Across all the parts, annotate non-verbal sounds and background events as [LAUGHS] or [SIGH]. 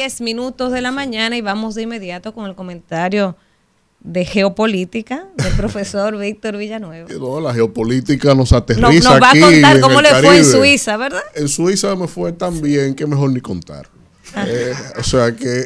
10 minutos de la mañana y vamos de inmediato con el comentario de geopolítica del profesor [LAUGHS] Víctor Villanueva. la geopolítica nos aterriza nos, nos va a contar cómo le fue en Suiza, ¿verdad? En Suiza me fue tan bien que mejor ni contar. Ah. Eh, o sea que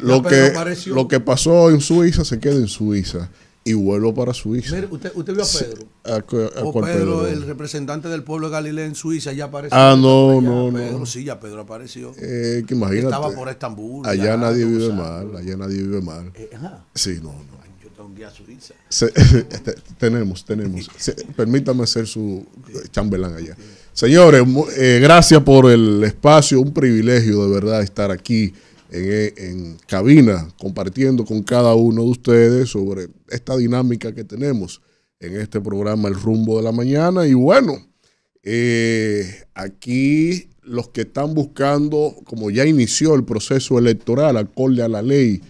lo, que, lo que pasó en Suiza se queda en Suiza y vuelvo para Suiza. usted, vio a Pedro. Oh, o Pedro, el representante del pueblo de Galilea en Suiza, ya apareció. Ah, no, no, no. Sí, ya Pedro apareció. Eh, que imagínate. Estaba por Estambul. Allá nadie vive mal, allá nadie vive mal. Eh, ajá. Sí, no, no. yo tengo un ir a Suiza. [LAUGHS] Este, tenemos, tenemos. [LAUGHS] permítame ser su eh, chambelán allá. Señores, eh, gracias por el espacio, un privilegio de verdad estar aquí en, cabina compartiendo con cada uno de ustedes sobre esta dinámica que tenemos en este programa El rumbo de la mañana. Y bueno, eh, aquí los que están buscando, como ya inició el proceso electoral acorde a la ley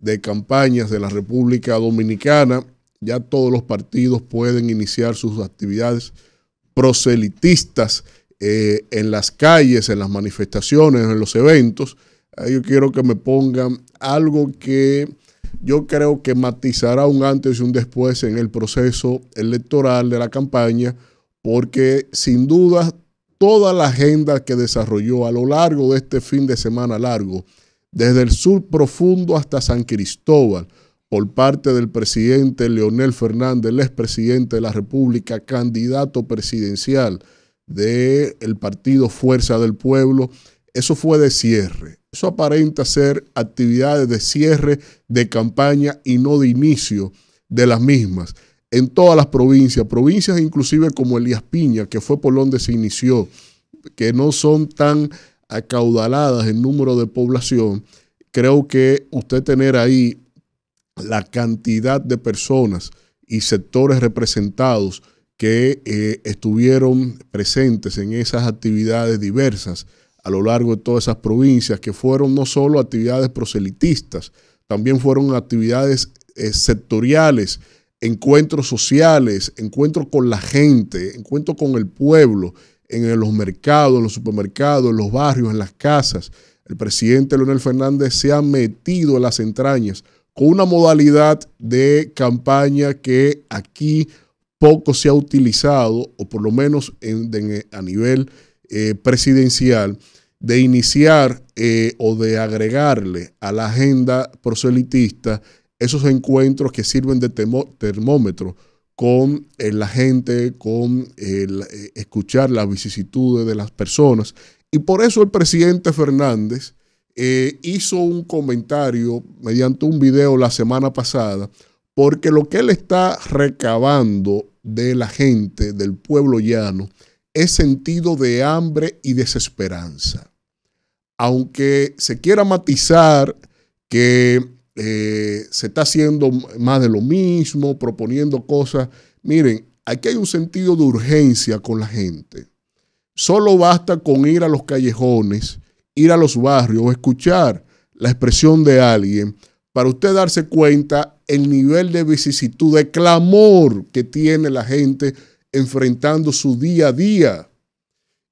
de campañas de la República Dominicana, ya todos los partidos pueden iniciar sus actividades proselitistas eh, en las calles, en las manifestaciones, en los eventos yo quiero que me pongan algo que yo creo que matizará un antes y un después en el proceso electoral de la campaña, porque sin duda toda la agenda que desarrolló a lo largo de este fin de semana largo, desde el sur profundo hasta San Cristóbal, por parte del presidente Leonel Fernández, el expresidente de la República, candidato presidencial del partido Fuerza del Pueblo, eso fue de cierre. Eso aparenta ser actividades de cierre de campaña y no de inicio de las mismas en todas las provincias, provincias inclusive como Elías Piña, que fue por donde se inició, que no son tan acaudaladas en número de población, creo que usted tener ahí la cantidad de personas y sectores representados que eh, estuvieron presentes en esas actividades diversas a lo largo de todas esas provincias, que fueron no solo actividades proselitistas, también fueron actividades eh, sectoriales, encuentros sociales, encuentros con la gente, encuentros con el pueblo, en los mercados, en los supermercados, en los barrios, en las casas. El presidente Leonel Fernández se ha metido en las entrañas con una modalidad de campaña que aquí poco se ha utilizado, o por lo menos a nivel eh, presidencial, de iniciar eh, o de agregarle a la agenda proselitista esos encuentros que sirven de termómetro con eh, la gente, con eh, escuchar las vicisitudes de las personas. Y por eso el presidente Fernández hizo un comentario mediante un video la semana pasada, porque lo que él está recabando de la gente, del pueblo llano, es sentido de hambre y desesperanza. Aunque se quiera matizar que eh, se está haciendo más de lo mismo, proponiendo cosas, miren, aquí hay un sentido de urgencia con la gente. Solo basta con ir a los callejones, ir a los barrios o escuchar la expresión de alguien para usted darse cuenta el nivel de vicisitud, de clamor que tiene la gente enfrentando su día a día.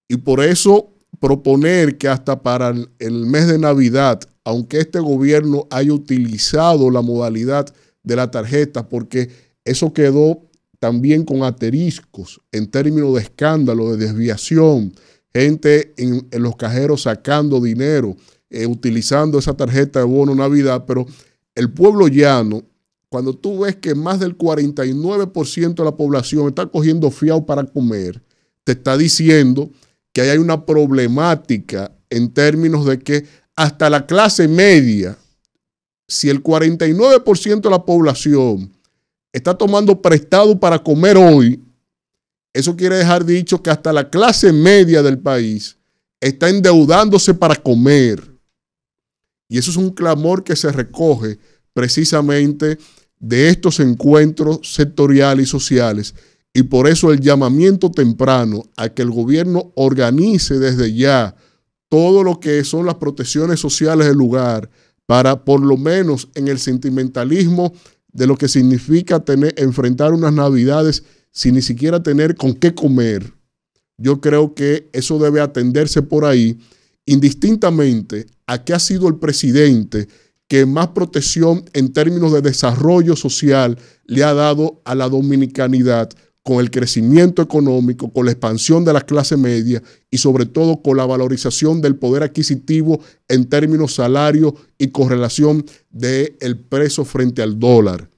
Y por eso proponer que hasta para el mes de Navidad, aunque este gobierno haya utilizado la modalidad de la tarjeta, porque eso quedó también con ateriscos en términos de escándalo, de desviación, gente en, los cajeros sacando dinero, eh, utilizando esa tarjeta de bono Navidad, pero el pueblo llano cuando tú ves que más del 49% de la población está cogiendo fiado para comer, te está diciendo que ahí hay una problemática en términos de que hasta la clase media, si el 49% de la población está tomando prestado para comer hoy, eso quiere dejar dicho que hasta la clase media del país está endeudándose para comer. Y eso es un clamor que se recoge precisamente de estos encuentros sectoriales y sociales y por eso el llamamiento temprano a que el gobierno organice desde ya todo lo que son las protecciones sociales del lugar para por lo menos en el sentimentalismo de lo que significa tener, enfrentar unas navidades sin ni siquiera tener con qué comer. Yo creo que eso debe atenderse por ahí, indistintamente a qué ha sido el presidente que más protección en términos de desarrollo social le ha dado a la dominicanidad con el crecimiento económico, con la expansión de la clase media y sobre todo con la valorización del poder adquisitivo en términos salario y correlación del el precio frente al dólar.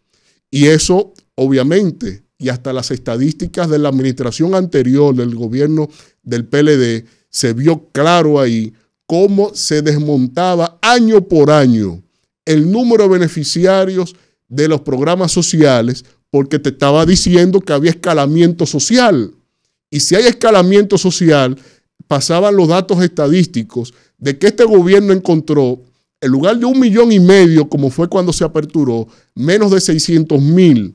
Y eso, obviamente, y hasta las estadísticas de la administración anterior del gobierno del PLD, se vio claro ahí cómo se desmontaba año por año el número de beneficiarios de los programas sociales porque te estaba diciendo que había escalamiento social. Y si hay escalamiento social, pasaban los datos estadísticos de que este gobierno encontró, en lugar de un millón y medio, como fue cuando se aperturó, menos de 600 mil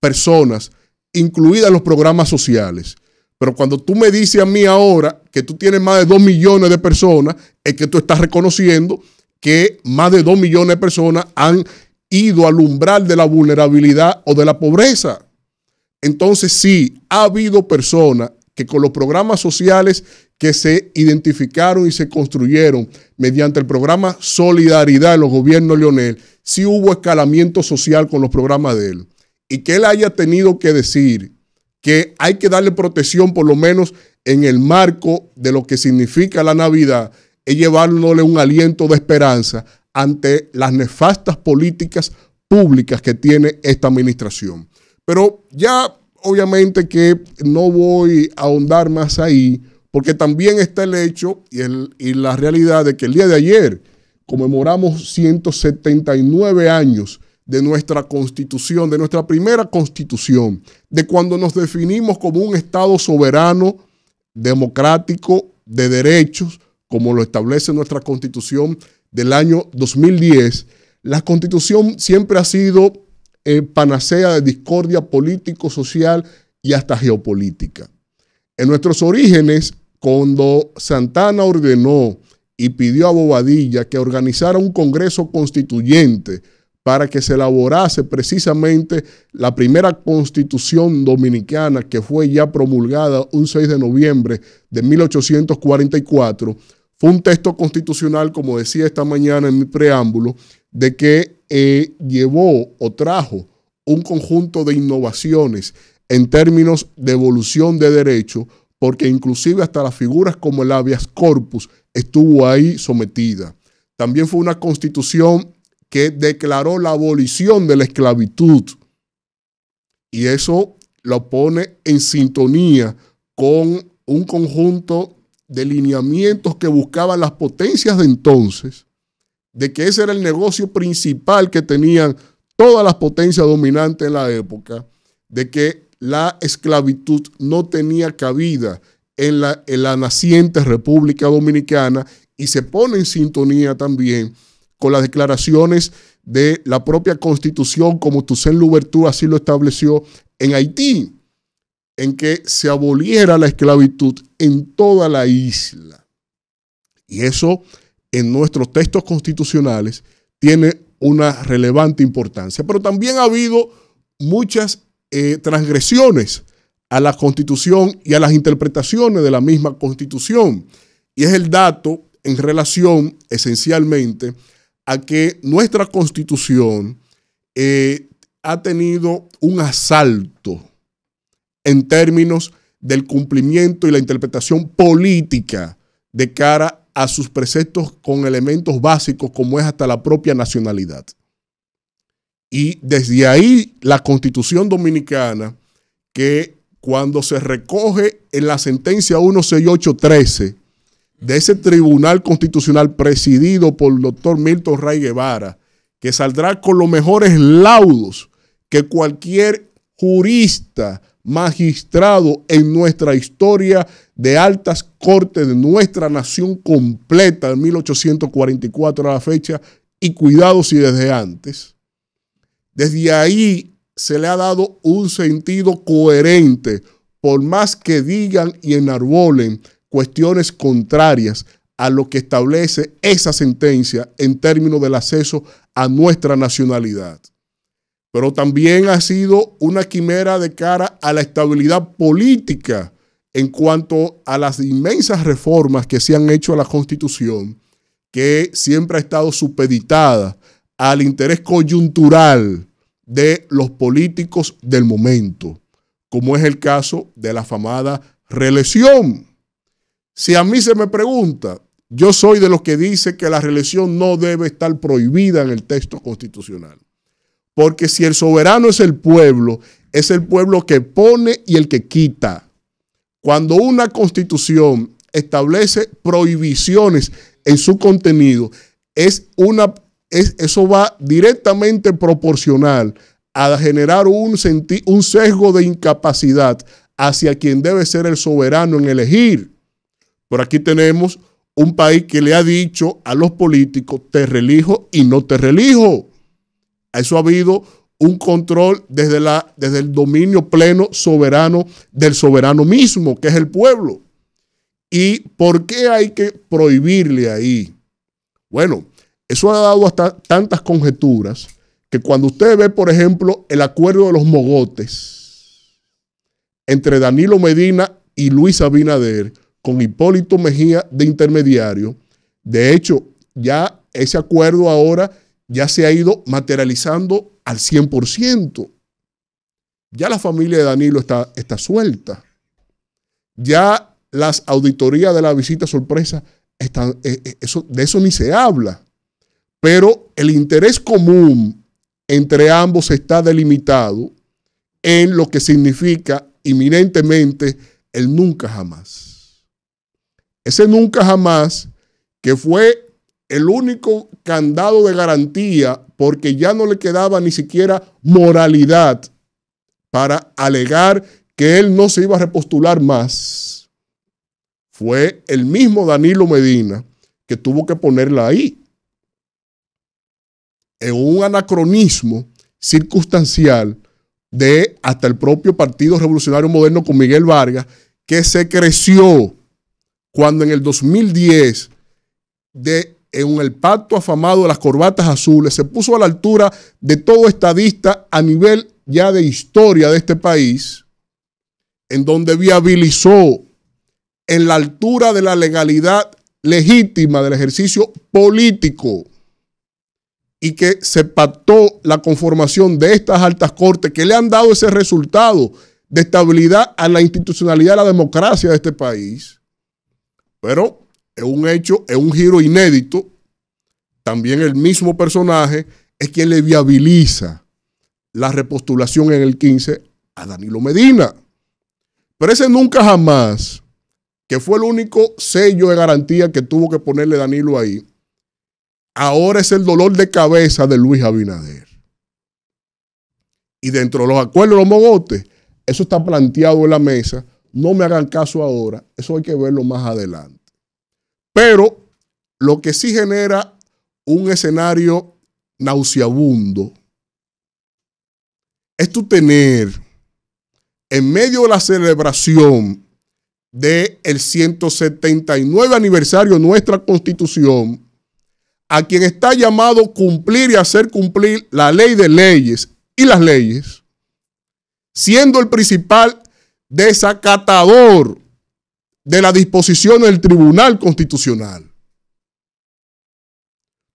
personas, incluidas los programas sociales. Pero cuando tú me dices a mí ahora que tú tienes más de 2 millones de personas, es que tú estás reconociendo que más de 2 millones de personas han ido al umbral de la vulnerabilidad o de la pobreza. Entonces sí, ha habido personas que con los programas sociales que se identificaron y se construyeron mediante el programa Solidaridad de los gobiernos Leonel, sí hubo escalamiento social con los programas de él. Y que él haya tenido que decir que hay que darle protección por lo menos en el marco de lo que significa la Navidad, es llevándole un aliento de esperanza ante las nefastas políticas públicas que tiene esta administración. Pero ya obviamente que no voy a ahondar más ahí, porque también está el hecho y, y la realidad de que el día de ayer conmemoramos 179 años de nuestra constitución, de nuestra primera constitución, de cuando nos definimos como un Estado soberano, democrático, de derechos, como lo establece nuestra constitución del año 2010, la constitución siempre ha sido eh, panacea de discordia político, social y hasta geopolítica. En nuestros orígenes, cuando Santana ordenó y pidió a Bobadilla que organizara un Congreso Constituyente para que se elaborase precisamente la primera constitución dominicana que fue ya promulgada un 6 de noviembre de 1844. Fue un texto constitucional, como decía esta mañana en mi preámbulo, de que eh, llevó o trajo un conjunto de innovaciones en términos de evolución de derecho, porque inclusive hasta las figuras como el habeas corpus estuvo ahí sometida. También fue una constitución que declaró la abolición de la esclavitud. Y eso lo pone en sintonía con un conjunto de lineamientos que buscaban las potencias de entonces, de que ese era el negocio principal que tenían todas las potencias dominantes en la época, de que la esclavitud no tenía cabida en la, en la naciente República Dominicana y se pone en sintonía también con las declaraciones de la propia constitución, como Toussaint Louverture así lo estableció en Haití, en que se aboliera la esclavitud en toda la isla. Y eso en nuestros textos constitucionales tiene una relevante importancia. Pero también ha habido muchas eh, transgresiones a la constitución y a las interpretaciones de la misma constitución. Y es el dato en relación esencialmente a que nuestra constitución eh, ha tenido un asalto en términos del cumplimiento y la interpretación política de cara a sus preceptos con elementos básicos como es hasta la propia nacionalidad. Y desde ahí la constitución dominicana, que cuando se recoge en la sentencia 16813, de ese tribunal constitucional presidido por el doctor Milton Ray Guevara, que saldrá con los mejores laudos que cualquier jurista, magistrado en nuestra historia de altas cortes de nuestra nación completa en 1844 a la fecha, y cuidado si desde antes. Desde ahí se le ha dado un sentido coherente, por más que digan y enarbolen cuestiones contrarias a lo que establece esa sentencia en términos del acceso a nuestra nacionalidad. Pero también ha sido una quimera de cara a la estabilidad política en cuanto a las inmensas reformas que se han hecho a la Constitución, que siempre ha estado supeditada al interés coyuntural de los políticos del momento, como es el caso de la famada reelección. Si a mí se me pregunta, yo soy de los que dice que la religión no debe estar prohibida en el texto constitucional. Porque si el soberano es el pueblo, es el pueblo que pone y el que quita. Cuando una constitución establece prohibiciones en su contenido, es una, eso va directamente proporcional a generar un, un sesgo de incapacidad hacia quien debe ser el soberano en elegir por aquí tenemos un país que le ha dicho a los políticos, te relijo y no te relijo. A eso ha habido un control desde, la, desde el dominio pleno soberano del soberano mismo, que es el pueblo. ¿Y por qué hay que prohibirle ahí? Bueno, eso ha dado hasta tantas conjeturas que cuando usted ve, por ejemplo, el acuerdo de los mogotes entre Danilo Medina y Luis Abinader, con Hipólito Mejía de intermediario. De hecho, ya ese acuerdo ahora ya se ha ido materializando al 100%. Ya la familia de Danilo está, está suelta. Ya las auditorías de la visita sorpresa, están, eh, eh, de eso ni se habla. Pero el interés común entre ambos está delimitado en lo que significa inminentemente el nunca jamás. Ese nunca jamás, que fue el único candado de garantía porque ya no le quedaba ni siquiera moralidad para alegar que él no se iba a repostular más. Fue el mismo Danilo Medina que tuvo que ponerla ahí, en un anacronismo circunstancial de hasta el propio Partido Revolucionario Moderno con Miguel Vargas, que se creció cuando en el 2010, de, en el pacto afamado de las corbatas azules, se puso a la altura de todo estadista a nivel ya de historia de este país, en donde viabilizó en la altura de la legalidad legítima del ejercicio político y que se pactó la conformación de estas altas cortes que le han dado ese resultado de estabilidad a la institucionalidad a la democracia de este país, pero es un hecho, es un giro inédito. También el mismo personaje es quien le viabiliza la repostulación en el 15 a Danilo Medina. Pero ese nunca jamás, que fue el único sello de garantía que tuvo que ponerle Danilo ahí, ahora es el dolor de cabeza de Luis Abinader. Y dentro de los acuerdos de los mogotes, eso está planteado en la mesa. No me hagan caso ahora, eso hay que verlo más adelante. Pero lo que sí genera un escenario nauseabundo es tu tener en medio de la celebración del 179 aniversario de nuestra constitución, a quien está llamado cumplir y hacer cumplir la ley de leyes y las leyes, siendo el principal desacatador de la disposición del Tribunal Constitucional.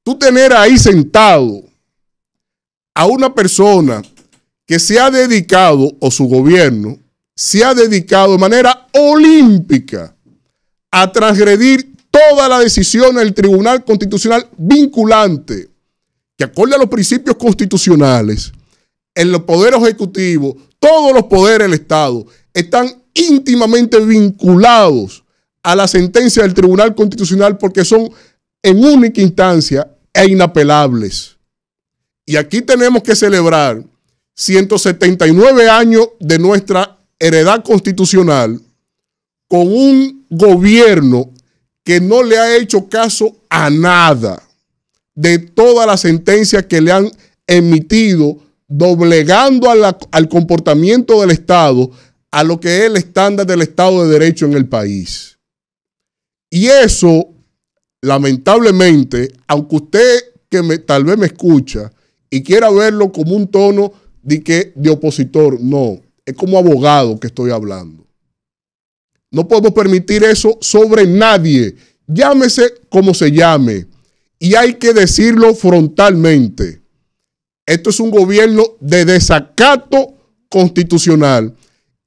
Tú tener ahí sentado a una persona que se ha dedicado, o su gobierno, se ha dedicado de manera olímpica a transgredir toda la decisión del Tribunal Constitucional vinculante, que acorde a los principios constitucionales, en los poderes ejecutivos, todos los poderes del Estado están íntimamente vinculados a la sentencia del Tribunal Constitucional porque son en única instancia e inapelables. Y aquí tenemos que celebrar 179 años de nuestra heredad constitucional con un gobierno que no le ha hecho caso a nada de todas las sentencias que le han emitido, doblegando al comportamiento del Estado a lo que es el estándar del Estado de Derecho en el país. Y eso, lamentablemente, aunque usted que tal vez me escucha y quiera verlo como un tono de, que, de opositor, no, es como abogado que estoy hablando. No podemos permitir eso sobre nadie, llámese como se llame. Y hay que decirlo frontalmente. Esto es un gobierno de desacato constitucional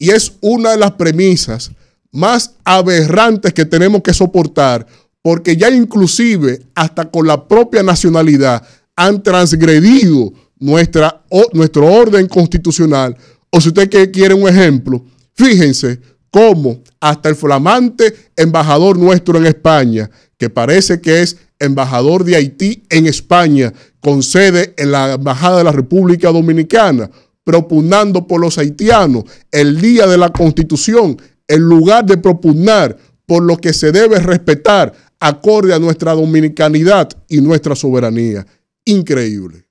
y es una de las premisas más aberrantes que tenemos que soportar, porque ya inclusive hasta con la propia nacionalidad han transgredido nuestra, nuestro orden constitucional. O si usted quiere un ejemplo, fíjense cómo hasta el flamante embajador nuestro en España, que parece que es embajador de Haití en España, con sede en la Embajada de la República Dominicana, propugnando por los haitianos el día de la constitución, en lugar de propugnar por lo que se debe respetar acorde a nuestra dominicanidad y nuestra soberanía. Increíble.